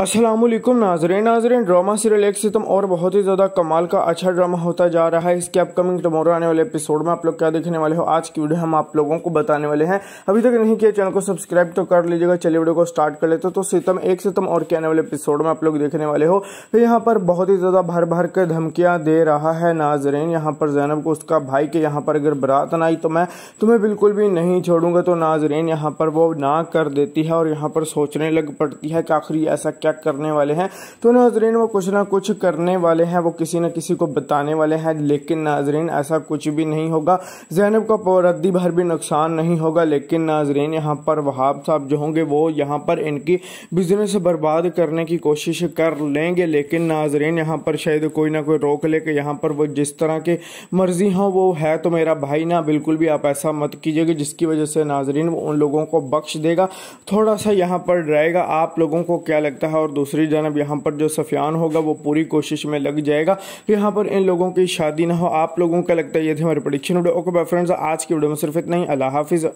असलम नाजरे नाजरन drama serial एक सितम और बहुत ही ज़्यादा कमाल का अच्छा ड्रामा होता जा रहा है इसके अपकमिंग टमोरो आने वाले एपिसोड में आप लोग क्या देखने वाले हो आज की वीडियो हम आप लोगों को बताने वाले हैं अभी तक नहीं किया चैनल को सब्सक्राइब तो कर लीजिएगा चलिए वीडियो को स्टार्ट कर लेते तो सितम एक सितम और के आने वाले एपिसोड में आप लोग देखने वाले हो तो यहाँ पर बहुत ही ज़्यादा भर भर के धमकियाँ दे रहा है नाजरेन यहाँ पर जैनब को उसका भाई के यहाँ पर अगर बरात ना आई तो मैं तुम्हें बिल्कुल भी नहीं छोड़ूंगा तो नाजरेन यहाँ पर वो ना कर देती है और यहाँ पर सोचने लग पड़ती है कि आखिर ऐसा चेक करने वाले हैं तो नाजरीन वो कुछ ना कुछ करने वाले हैं वो किसी न किसी को बताने वाले हैं लेकिन नाजरीन ऐसा कुछ भी नहीं होगा जैनब का रद्दी भर भी नुकसान नहीं होगा लेकिन नाजरीन यहाँ पर वहाब साहब जो होंगे वो यहाँ पर इनकी बिजनेस बर्बाद करने की कोशिश कर लेंगे लेकिन नाजरीन यहाँ पर शायद कोई ना कोई रोक ले कि यहाँ पर वो जिस तरह के मर्जी हों वो है तो मेरा भाई ना बिल्कुल भी आप ऐसा मत कीजिएगा जिसकी वजह से नाजरीन वो उन लोगों को बख्श देगा थोड़ा सा यहाँ पर रहेगा आप लोगों को क्या लगता है और दूसरी जानब यहाँ पर जो सफियान होगा वो पूरी कोशिश में लग जाएगा कि यहाँ पर इन लोगों की शादी ना हो आप लोगों का लगता है ये थे हमारे production video okay bye friends आज की वीडियो में सिर्फ इतना ही अल्लाह हाफिज़